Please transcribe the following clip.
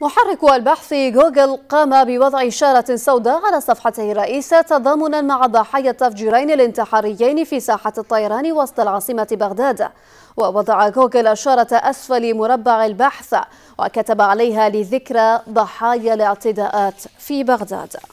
محرك البحث جوجل قام بوضع إشارة سوداء على صفحته الرئيسة تضامنا مع ضحايا التفجيرين الانتحاريين في ساحة الطيران وسط العاصمة بغداد ووضع جوجل إشارة أسفل مربع البحث وكتب عليها لذكرى ضحايا الاعتداءات في بغداد